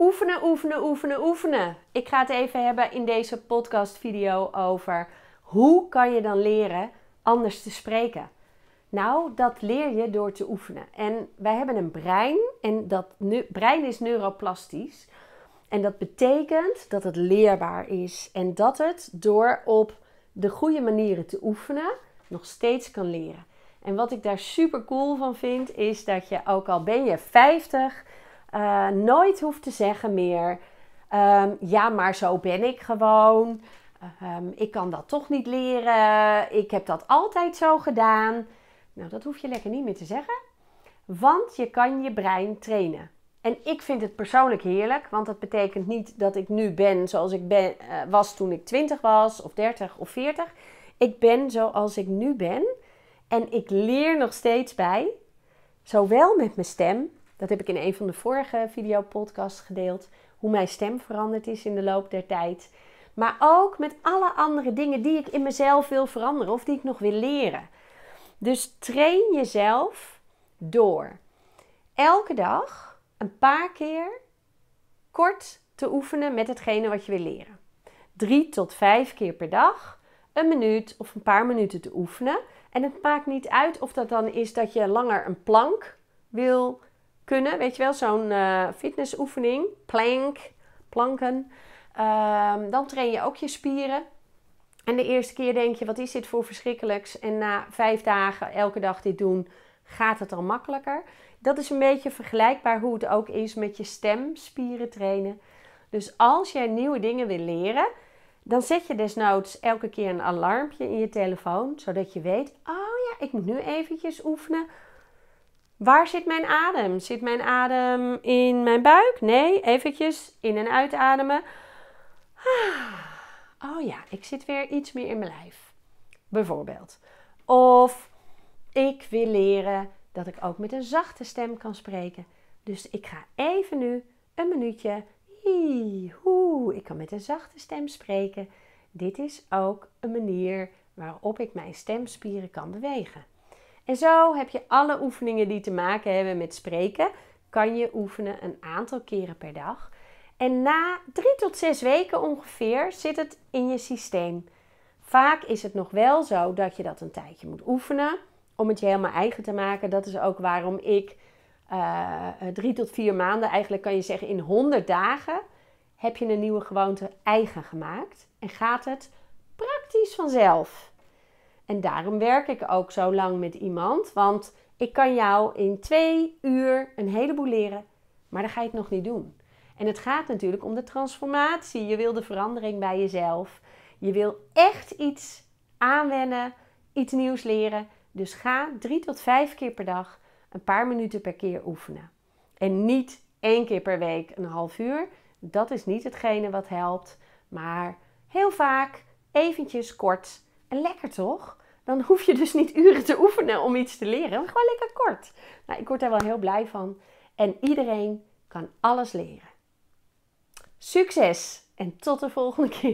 Oefenen, oefenen, oefenen, oefenen. Ik ga het even hebben in deze podcast video over hoe kan je dan leren anders te spreken. Nou, dat leer je door te oefenen. En wij hebben een brein en dat brein is neuroplastisch. En dat betekent dat het leerbaar is en dat het door op de goede manieren te oefenen nog steeds kan leren. En wat ik daar super cool van vind, is dat je ook al ben je 50, eh, nooit hoeft te zeggen meer: ehm, ja, maar zo ben ik gewoon. Ehm, ik kan dat toch niet leren. Ik heb dat altijd zo gedaan. Nou, dat hoef je lekker niet meer te zeggen, want je kan je brein trainen. En ik vind het persoonlijk heerlijk, want dat betekent niet dat ik nu ben zoals ik ben, eh, was toen ik 20 was, of 30 of 40. Ik ben zoals ik nu ben en ik leer nog steeds bij, zowel met mijn stem dat heb ik in een van de vorige video podcasts gedeeld. Hoe mijn stem veranderd is in de loop der tijd. Maar ook met alle andere dingen die ik in mezelf wil veranderen of die ik nog wil leren. Dus train jezelf door. Elke dag een paar keer kort te oefenen met hetgene wat je wil leren. Drie tot vijf keer per dag een minuut of een paar minuten te oefenen. En het maakt niet uit of dat dan is dat je langer een plank wil kunnen. Weet je wel, zo'n eh, fitnessoefening, plank, planken. Ehm, dan train je ook je spieren. En de eerste keer denk je, wat is dit voor verschrikkelijks? En na vijf dagen elke dag dit doen, gaat het al makkelijker. Dat is een beetje vergelijkbaar hoe het ook is met je stemspieren trainen. Dus als jij nieuwe dingen wil leren, dan zet je desnoods elke keer een alarmpje in je telefoon, zodat je weet: oh ja, ik moet nu eventjes oefenen Waar zit mijn adem? Zit mijn adem in mijn buik? Nee, eventjes in en uitademen. Ah. Oh ja, ik zit weer iets meer in mijn lijf. Bijvoorbeeld. Of ik wil leren dat ik ook met een zachte stem kan spreken. Dus ik ga even nu een minuutje. ik kan met een zachte stem spreken. Dit is ook een manier waarop ik mijn stemspieren kan bewegen. En zo heb je alle oefeningen die te maken hebben met spreken, kan je oefenen een aantal keren per dag. En na drie tot zes weken ongeveer zit het in je systeem. Vaak is het nog wel zo dat je dat een tijdje moet oefenen om het je helemaal eigen te maken. Dat is ook waarom ik eh, eh, drie tot vier maanden, eigenlijk kan je zeggen in 100 dagen, heb je een nieuwe gewoonte eigen gemaakt en gaat het praktisch vanzelf. En daarom werk ik ook zo lang met iemand, want ik kan jou in twee uur een heleboel leren, maar dan ga je het nog niet doen. En het gaat natuurlijk om de transformatie. Je wil de verandering bij jezelf. Je wil echt iets aanwennen, iets nieuws leren. Dus ga drie tot vijf keer per dag een paar minuten per keer oefenen. En niet één keer per week een half uur. Dat is niet hetgene wat helpt. Maar heel vaak eventjes kort en lekker toch? Dan hoef je dus niet uren te oefenen om iets te leren, maar gewoon lekker kort. Nou, ik word daar wel heel blij van. En iedereen kan alles leren. Succes en tot de volgende keer.